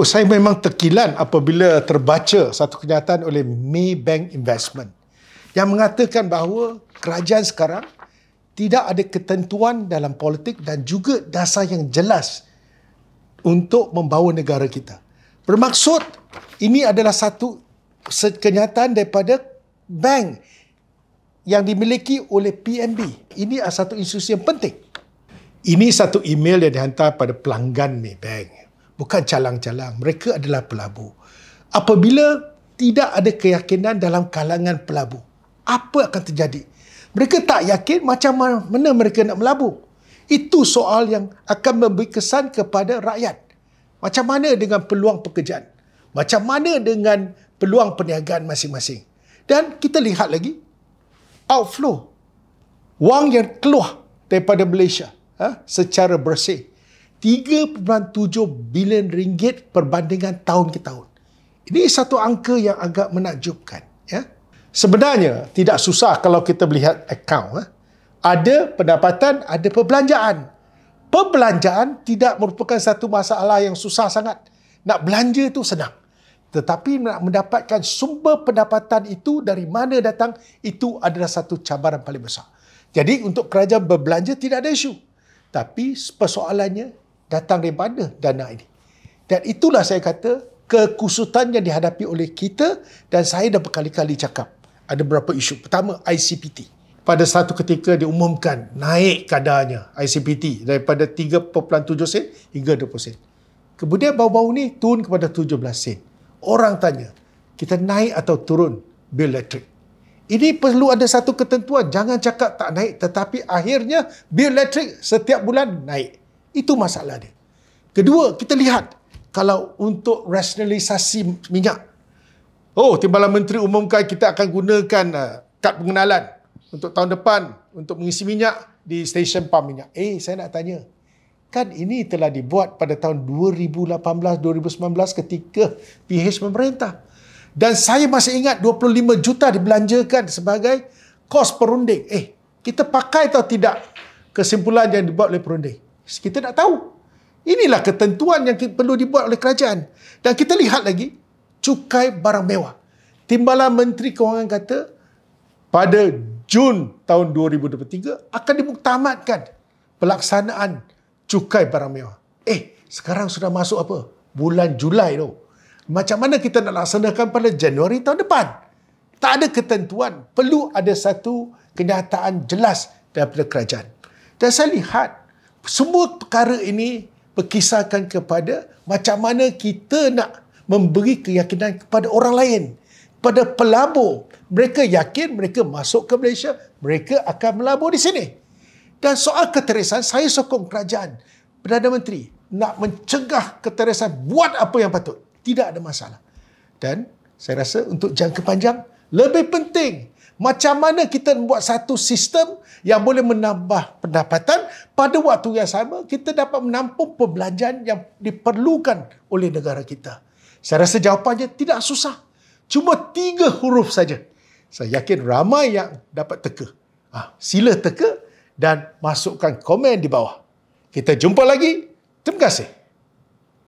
Oh, saya memang terkilan apabila terbaca satu kenyataan oleh Maybank Investment yang mengatakan bahawa kerajaan sekarang tidak ada ketentuan dalam politik dan juga dasar yang jelas untuk membawa negara kita. Bermaksud ini adalah satu kenyataan daripada bank yang dimiliki oleh PNB. Ini adalah satu institusi yang penting. Ini satu email yang dihantar pada pelanggan Maybank bukan calang-calang. Mereka adalah pelabu. Apabila tidak ada keyakinan dalam kalangan pelabu, apa akan terjadi? Mereka tak yakin macam mana mereka nak melabu. Itu soal yang akan memberi kesan kepada rakyat. Macam mana dengan peluang pekerjaan? Macam mana dengan peluang perniagaan masing-masing? Dan kita lihat lagi, outflow. Wang yang keluar daripada Malaysia ha, secara bersih. 3.7 bilion ringgit perbandingan tahun ke tahun. Ini satu angka yang agak menakjubkan. Ya? Sebenarnya, tidak susah kalau kita melihat akaun. Eh? Ada pendapatan, ada perbelanjaan. Perbelanjaan tidak merupakan satu masalah yang susah sangat. Nak belanja itu senang. Tetapi nak mendapatkan sumber pendapatan itu dari mana datang, itu adalah satu cabaran paling besar. Jadi untuk kerajaan berbelanja tidak ada isu. Tapi persoalannya datang daripada dana ini. Dan itulah saya kata kekusutan yang dihadapi oleh kita dan saya dah berkali-kali cakap ada beberapa isu. Pertama, ICPT. Pada satu ketika diumumkan naik kadarnya ICPT daripada 3.7 sen hingga 20 sen. Kemudian bau-bau ni turun kepada 17 sen. Orang tanya, kita naik atau turun bil elektrik? Ini perlu ada satu ketentuan. Jangan cakap tak naik tetapi akhirnya bil elektrik setiap bulan naik. Itu masalah dia. Kedua, kita lihat kalau untuk rasionalisasi minyak. Oh, Timbalan Menteri umumkan kita akan gunakan uh, kad pengenalan untuk tahun depan untuk mengisi minyak di stesen pam minyak. Eh, saya nak tanya. kan ini telah dibuat pada tahun 2018-2019 ketika PH memerintah. Dan saya masih ingat 25 juta dibelanjakan sebagai kos perunding. Eh, kita pakai atau tidak kesimpulan yang dibuat oleh perunding? Kita nak tahu. Inilah ketentuan yang perlu dibuat oleh kerajaan. Dan kita lihat lagi, cukai barang mewah. Timbalan Menteri Kewangan kata, pada Jun tahun 2023, akan dimuktamadkan pelaksanaan cukai barang mewah. Eh, sekarang sudah masuk apa? Bulan Julai tu. Macam mana kita nak laksanakan pada Januari tahun depan? Tak ada ketentuan. Perlu ada satu kenyataan jelas daripada kerajaan. Dan saya lihat semua perkara ini berkisahkan kepada macam mana kita nak memberi keyakinan kepada orang lain kepada pelabur mereka yakin mereka masuk ke Malaysia mereka akan melabur di sini dan soal keterisan saya sokong kerajaan Perdana Menteri nak mencegah keterisan buat apa yang patut tidak ada masalah dan saya rasa untuk jangka panjang lebih penting macam mana kita buat satu sistem yang boleh menambah pendapatan pada waktu yang sama kita dapat menampung pembelajaran yang diperlukan oleh negara kita. Saya rasa jawapannya tidak susah. Cuma tiga huruf saja. Saya yakin ramai yang dapat teka. Ah, sila teka dan masukkan komen di bawah. Kita jumpa lagi. Terima kasih.